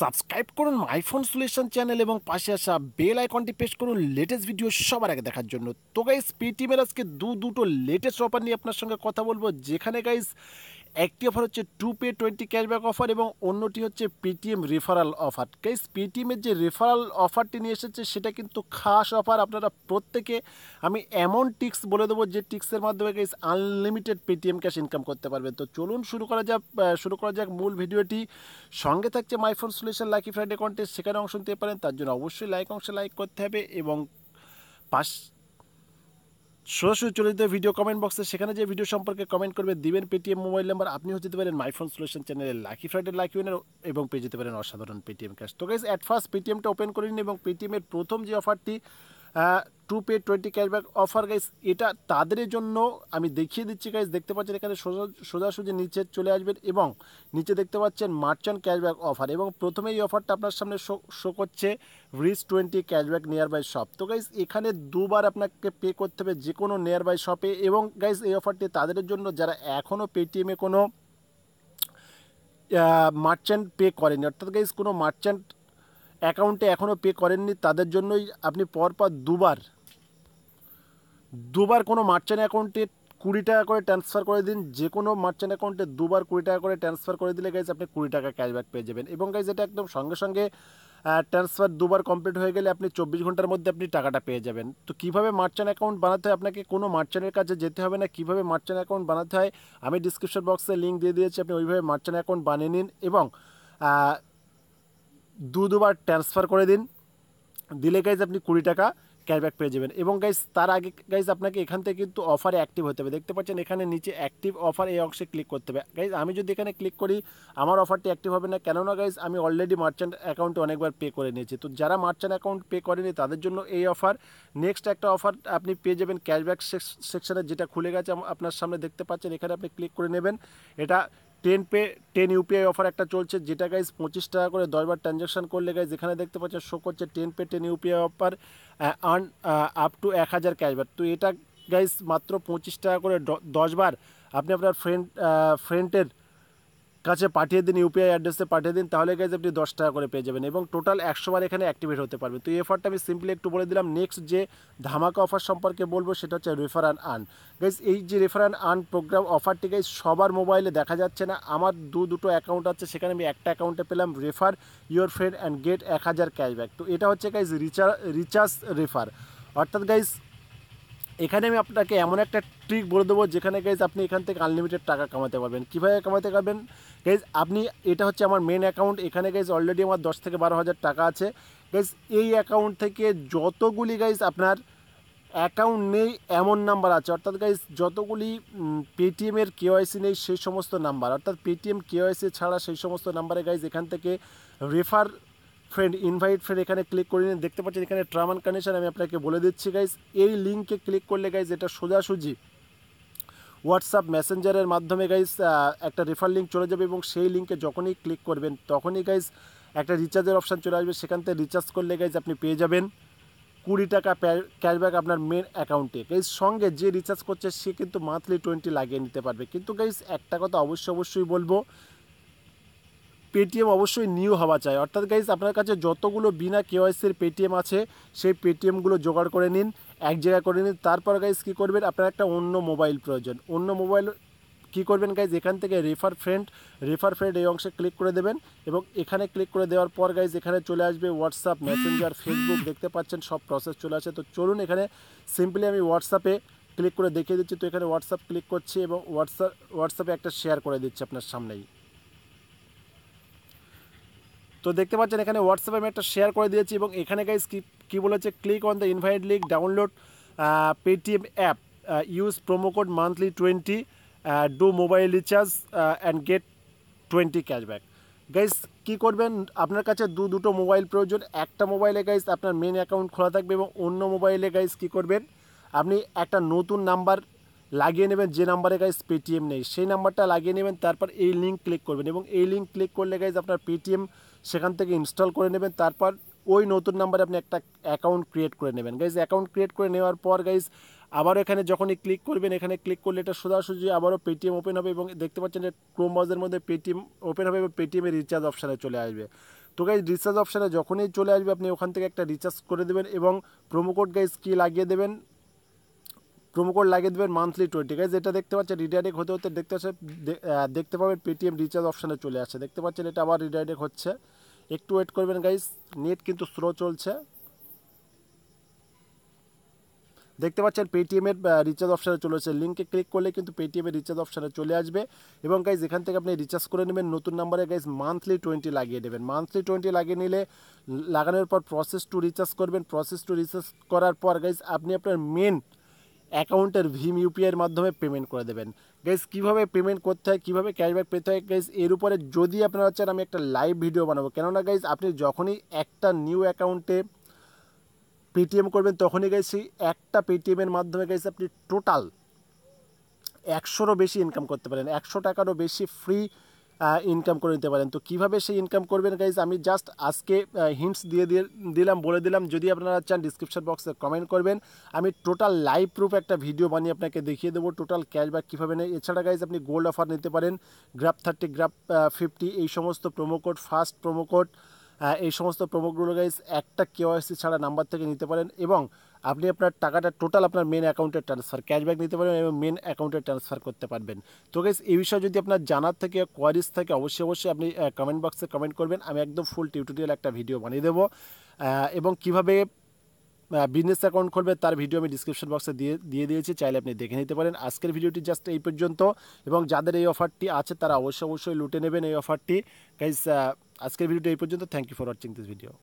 subscribe করুন iPhone solution channel এবং পাশে আসা বেল আইকনটি প্রেস করুন লেটেস্ট ভিডিও সবার আগে দেখার জন্য তো গাইস পেটিএমের আজকে দু দুটো লেটেস্ট অফার নিয়ে আপনার সঙ্গে কথা বলবো যেখানে গাইস একটি অফার হচ্ছে টু পে টোয়েন্টি ক্যাশব্যাক অফার এবং অন্যটি হচ্ছে পেটিএম রেফারাল অফার কেস পেটিএমের যে রেফারাল অফারটি নিয়ে এসেছে সেটা কিন্তু খাস অফার আপনারা প্রত্যেকে আমি এমন টিক্স বলে দেবো যে টিক্সের মাধ্যমে কেস আনলিমিটেড পেটিএম ক্যাশ ইনকাম করতে পারবেন তো চলুন শুরু করা যাক শুরু করা যাক মূল ভিডিওটি সঙ্গে থাকছে my phone solution lucky Friday contest সেখানে অংশ নিতে পারেন তার জন্য অবশ্যই লাইক অংশে লাইক করতে হবে এবং পাশ সরাসরি চলে যেতে ভিডিও কমেন্ট বক্সে সেখানে যে ভিডিও সম্পর্কে কমেন্ট করবে দিবেন পেটিএম মোবাইল নাম্বার আপনিও যেতে পারেন মাইফোন সলিউশন চ্যানেলের লাকি ফ্রাইডে লাকি উইনার এবং পেয়ে যেতে পারেন অসাধারণ পেটিএম ক্যাশ তো গাইজ অ্যাট ফার্স্ট পেটিএমটা ওপেন করে নিন এবং পেটিএমের প্রথম যে অফারটি to pay twenty cashback offer guys এটা তাদের জন্য আমি দেখিয়ে দিচ্ছি গাইস দেখতে পাচ্ছেন এখানে সোজা সোজাসুজি নিচে চলে আসবেন এবং নিচে দেখতে পাচ্ছেন মার্চেন্ট ক্যাশব্যাক অফার এবং প্রথমে এই অফারটা আপনার সামনে শো শো করছে রিস twenty cashback nearby shop তো গাইস এখানে দুবার আপনাকে পে করতে হবে যে কোনো নিয়ার বাই শপে এবং গাইস এই অফারটি তাদের জন্য যারা এখনও পেটিএমে কোনো মার্চেন্ট পে করেনি অর্থাৎ গাইস কোনো মার্চেন্ট অ্যাকাউন্টে এখনও পে করেননি তাদের জন্যই আপনি পরপর দুবার দুবার কোনো মার্চেন্ট অ্যাকাউন্টে কুড়ি টাকা করে ট্রান্সফার করে দিন যে কোনো মার্চেন্ট অ্যাকাউন্টে দুবার কুড়ি টাকা করে ট্রান্সফার করে দিলে গাইজ আপনি কুড়ি টাকা ক্যাশব্যাক পেয়ে যাবেন এবং গাইজ এটা একদম সঙ্গে সঙ্গে ট্রান্সফার দুবার কমপ্লিট হয়ে গেলে আপনি চব্বিশ ঘন্টার মধ্যে আপনি টাকাটা পেয়ে যাবেন তো কীভাবে মার্চেন্ট অ্যাকাউন্ট বানাতে হয় আপনাকে কোনো মার্চেন্টের কাছে যেতে হবে না কীভাবে মার্চেন্ট অ্যাকাউন্ট বানাতে হয় আমি ডিসক্রিপশন বক্সে লিঙ্ক দিয়ে দিয়েছি আপনি ওইভাবে মার্চেন্ট অ্যাকাউন্ট বানিয়ে নিন এবং দু দুবার ট্রান্সফার করে দিন দিলে গাইজ আপনি কুড়ি টাকা ক্যাশব্যাক পেয়ে যাবেন এবং গাইজ তার আগে গাইজ আপনাকে এখান থেকে কিন্তু অফারে অ্যাক্টিভ হতে হবে দেখতে পাচ্ছেন এখানে নিচে অ্যাক্টিভ অফার এই অংশে ক্লিক করতে হবে গাইজ আমি যদি এখানে ক্লিক করি আমার অফারটি অ্যাক্টিভ হবে না কেননা গাইজ আমি অলরেডি মার্চেন্ট অ্যাকাউন্টে অনেকবার পে করে নিয়েছি তো যারা মার্চেন্ট অ্যাকাউন্ট পে করেনি তাদের জন্য এই অফার নেক্সট একটা অফার আপনি পেয়ে যাবেন ক্যাশব্যাক সেকশনে যেটা খুলে গেছে আপনার সামনে দেখতে পাচ্ছেন এখানে আপনি ক্লিক করে নেবেন এটা ten pay ten UPI offer একটা চলছে যেটা গাইজ পঁচিশ টাকা করে দশবার ট্রানজ্যাকশান করলে গাইজ এখানে দেখতে পাচ্ছেন শো করছে ten pay ten UPI offer earn up to এক হাজার ক্যাশব্যাক তো এটা গাইজ মাত্র পঁচিশ টাকা করে দশবার আপনি আপনার ফ্রেন্ড ফ্রেন্ডের কাছে পাঠিয়ে দিন ইউপিআই অ্যাড্রেসে পাঠিয়ে দিন তাহলে গাইজ আপনি দশ টাকা করে পেয়ে যাবেন এবং টোটাল একশো বার এখানে অ্যাক্টিভেট হতে পারবে তো এই অফারটা আমি সিম্পলি একটু বলে দিলাম নেক্সট যে ধামাকা অফার সম্পর্কে বলবো সেটা হচ্ছে রেফার অ্যান্ড আন গাইজ এই যে রেফার অ্যান্ড আন প্রোগ্রাম অফারটি গাইজ সবার মোবাইলে দেখা যাচ্ছে না আমার দু দুটো অ্যাকাউন্ট আছে সেখানে আমি একটা অ্যাকাউন্টে পেলাম refer your friend and get এক হাজার ক্যাশব্যাক তো এটা হচ্ছে গাইজ রিচার্জ রিচার্জ রেফার অর্থাৎ গাইজ এখানে আমি আপনাকে এমন একটা ট্রিক বলে দেবো যেখানে গাইজ আপনি এখান থেকে আনলিমিটেড টাকা কামাতে পারবেন কীভাবে কামাতে পারবেন গাইজ আপনি এটা হচ্ছে আমার মেন অ্যাকাউন্ট এখানে গাইজ অলরেডি আমার দশ থেকে বারো হাজার টাকা আছে গাইজ এই অ্যাকাউন্ট থেকে যতগুলি গাইজ আপনার অ্যাকাউন্ট নেই এমন নাম্বার আছে অর্থাৎ গাইজ যতগুলি পেটিএমের কেওয়াইসি নেই সেই সমস্ত নাম্বার অর্থাৎ পেটিএম কেওয়াইসি ছাড়া সেই সমস্ত নাম্বারে গাইজ এখান থেকে রেফার ফ্রেন্ড ইনভাইট ফ্রেন্ড এখানে ক্লিক করে নিন দেখতে পাচ্ছেন এখানে ট্রাম অ্যান্ড কন্ডিশন আমি আপনাকে বলে দিচ্ছি গাইজ এই লিঙ্কে ক্লিক করলে গাইজ এটা সোজাসুজি হোয়াটসঅ্যাপ মেসেঞ্জারের মাধ্যমে গাইজ একটা রেফার লিঙ্ক চলে যাবে এবং সেই লিঙ্কে যখনই ক্লিক করবেন তখনই গাইজ একটা রিচার্জের অপশান চলে আসবে সেখান থেকে রিচার্জ করলে গাইজ আপনি পেয়ে যাবেন কুড়ি টাকা ক্যাশব্যাক আপনার মেন অ্যাকাউন্টে গাইজ সঙ্গে যে রিচার্জ করছে সে কিন্তু মান্থলি টোয়েন্টি লাগিয়ে নিতে পারবে কিন্তু গাইজ একটা কথা অবশ্যই অবশ্যই বলবো পেটিএম অবশ্যই নিউ হওয়া চাই অর্থাৎ গাইজ আপনার কাছে যতগুলো বিনা কেওয়াইসির পেটিএম আছে সেই পেটিএমগুলো জোগাড় করে নিন এক জায়গায় করে নিন তারপর গাইজ কী করবেন আপনার একটা অন্য মোবাইল প্রয়োজন অন্য মোবাইল কি করবেন গাইজ এখান থেকে রেফার ফ্রেন্ড রেফার ফ্রেন্ড এই অংশে ক্লিক করে দেবেন এবং এখানে ক্লিক করে দেওয়ার পর গাইজ এখানে চলে আসবে হোয়াটসঅ্যাপ মেসেঞ্জার ফেসবুক দেখতে পাচ্ছেন সব প্রসেস চলে আসে তো চলুন এখানে সিম্পলি আমি হোয়াটসঅ্যাপে ক্লিক করে দেখিয়ে দিচ্ছি তো এখানে হোয়াটসঅ্যাপ ক্লিক করছি এবং হোয়াটসঅ্যাপ হোয়াটসঅ্যাপে একটা শেয়ার করে দিচ্ছি আপনার সামনেই তো দেখতে পাচ্ছেন এখানে হোয়াটসঅ্যাপে আমি একটা শেয়ার করে দিয়েছি এবং এখানে গাইজ কী কী বলেছে click on the invite link download Paytm app use promo code monthly twenty do mobile recharge and get twenty cashback guys কী করবেন আপনার কাছে দু দুটো মোবাইল প্রয়োজন একটা মোবাইলে গাইজ আপনার মেন অ্যাকাউন্ট খোলা থাকবে এবং অন্য মোবাইলে গাইজ কী করবেন আপনি একটা নতুন নাম্বার লাগিয়ে নেবেন যে নাম্বারে গাইজ পেটিএম নেই সেই নাম্বারটা লাগিয়ে নেবেন তারপর এই লিঙ্ক ক্লিক করবেন এবং এই লিঙ্ক ক্লিক করলে গাইজ আপনার পেটিএম সেখান থেকে ইনস্টল করে নেবেন তারপর ওই নতুন নাম্বারে আপনি একটা অ্যাকাউন্ট ক্রিয়েট করে নেবেন গাইজ অ্যাকাউন্ট ক্রিয়েট করে নেওয়ার পর গাইজ আবারও এখানে যখনই ক্লিক করবেন এখানে ক্লিক করলে এটা সোজাসুজি আবারও পেটিএম ওপেন হবে এবং দেখতে পাচ্ছেন যে ক্রোম বাজের মধ্যে পেটিএম ওপেন হবে এবং পেটিএমের রিচার্জ অপশানে চলে আসবে তো গাইজ রিচার্জ অপশানে যখনই চলে আসবে আপনি ওখান থেকে একটা রিচার্জ করে দেবেন এবং প্রোমো কোড গাইজ কী লাগিয়ে দেবেন প্রোমো কোড লাগিয়ে দেবেন মান্থলি টোয়েন্টি গাইজ এটা দেখতে পাচ্ছেন রিডাইরেক্ট হতে হতে দেখতে পাচ্ছেন দেখতে পাবেন পেটিএম রিচার্জ অপশানে চলে আসে দেখতে পাচ্ছেন এটা আবার রিডাইরেক্ট হচ্ছে একটু ওয়েট করবেন গাইজ নেট কিন্তু স্লো চলছে দেখতে পাচ্ছেন পেটিএমের রিচার্জ অপশানে চলে আসছে লিঙ্কে ক্লিক করলে কিন্তু পেটিএমের রিচার্জ অপশানে চলে আসবে এবং গাইজ এখান থেকে আপনি রিচার্জ করে নেবেন নতুন নাম্বারে গাইজ মান্থলি টোয়েন্টি লাগিয়ে দেবেন মান্থলি টোয়েন্টি লাগিয়ে নিলে লাগানোর পর প্রসেস টু রিচার্জ করবেন প্রসেস টু রিচার্জ করার পর গাইজ আপনি আপনার মেন অ্যাকাউন্টের ভিম ইউপিআইয়ের মাধ্যমে পেমেন্ট করে দেবেন গাইজ কীভাবে পেমেন্ট করতে হয় কীভাবে ক্যাশব্যাক পেতে হয় গাইজ এর উপরে যদি আপনারা চান আমি একটা লাইভ ভিডিও বানাবো কেননা গাইজ আপনি যখনই একটা নিউ অ্যাকাউন্টে পেটিএম করবেন তখনই গাইজ সেই একটা পেটিএমের মাধ্যমে গাইজ আপনি টোটাল একশোরও বেশি ইনকাম করতে পারেন একশো টাকারও বেশি ফ্রি ইনকাম করে নিতে পারেন তো কীভাবে সেই ইনকাম করবেন গাইজ আমি জাস্ট আজকে হিন্টস দিয়ে দিয়ে দিলাম বলে দিলাম যদি আপনারা চান ডিসক্রিপশন বক্সে কমেন্ট করবেন আমি টোটাল লাইভ প্রুফ একটা ভিডিও বানিয়ে আপনাকে দেখিয়ে দেবো টোটাল ক্যাশব্যাক কীভাবে নেই এছাড়া গাইজ আপনি গোল্ড অফার নিতে পারেন গ্রাফ থার্টি গ্রাফ ফিফটি এই সমস্ত promo code first promo code এই সমস্ত প্রোমোকোডগুলো গাইজ একটা কেওয়াইসি ছাড়া নাম্বার থেকে নিতে পারেন এবং আপনি আপনার টাকাটা টোটাল আপনার মেন অ্যাকাউন্টে ট্রান্সফার ক্যাশব্যাক নিতে পারবেন এবং মেন অ্যাকাউন্টে ট্রান্সফার করতে পারবেন তো গেস এই বিষয়ে যদি আপনার জানার থেকে কোয়ারিজ থাকে অবশ্যই অবশ্যই আপনি কমেন্ট বক্সে কমেন্ট করবেন আমি একদম ফুল টিউটোরিয়াল একটা ভিডিও বানিয়ে দেবো এবং কিভাবে বিজনেস অ্যাকাউন্ট খুলবে তার ভিডিও আমি ডিসক্রিপশন বক্সে দিয়ে দিয়ে দিয়েছি চাইলে আপনি দেখে নিতে পারেন আজকের ভিডিওটি জাস্ট এই পর্যন্ত এবং যাদের এই অফারটি আছে তারা অবশ্যই অবশ্যই লুটে নেবেন এই অফারটি গাইজ আজকের ভিডিওটি এই পর্যন্ত thank you for watching this video